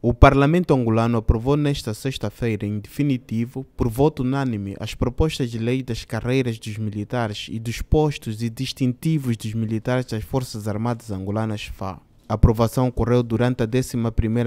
O Parlamento angolano aprovou nesta sexta-feira, em definitivo, por voto unânime, as propostas de lei das carreiras dos militares e dos postos e distintivos dos militares das Forças Armadas Angolanas FA. A aprovação ocorreu durante a 11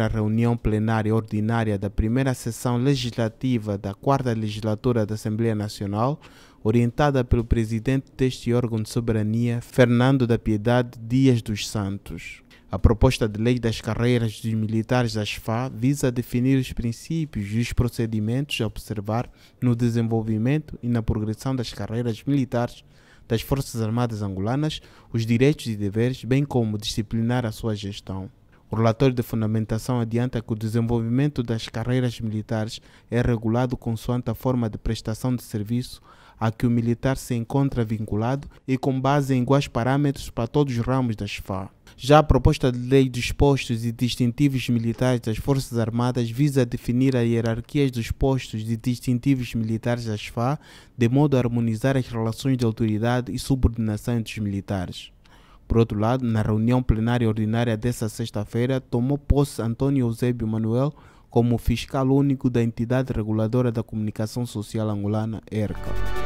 reunião plenária ordinária da primeira sessão legislativa da 4 Legislatura da Assembleia Nacional, orientada pelo presidente deste órgão de soberania, Fernando da Piedade Dias dos Santos. A proposta de lei das carreiras dos militares da SFA visa definir os princípios e os procedimentos a observar no desenvolvimento e na progressão das carreiras militares das Forças Armadas Angolanas, os direitos e deveres, bem como disciplinar a sua gestão. O relatório de fundamentação adianta que o desenvolvimento das carreiras militares é regulado consoante a forma de prestação de serviço, a que o militar se encontra vinculado e com base em iguais parâmetros para todos os ramos das FARC. Já a proposta de lei dos postos e distintivos militares das Forças Armadas visa definir a hierarquia dos postos e distintivos militares das FA, de modo a harmonizar as relações de autoridade e subordinação entre os militares. Por outro lado, na reunião plenária ordinária desta sexta-feira, tomou posse Antônio Eusébio Manuel como fiscal único da entidade reguladora da comunicação social angolana, ERCA.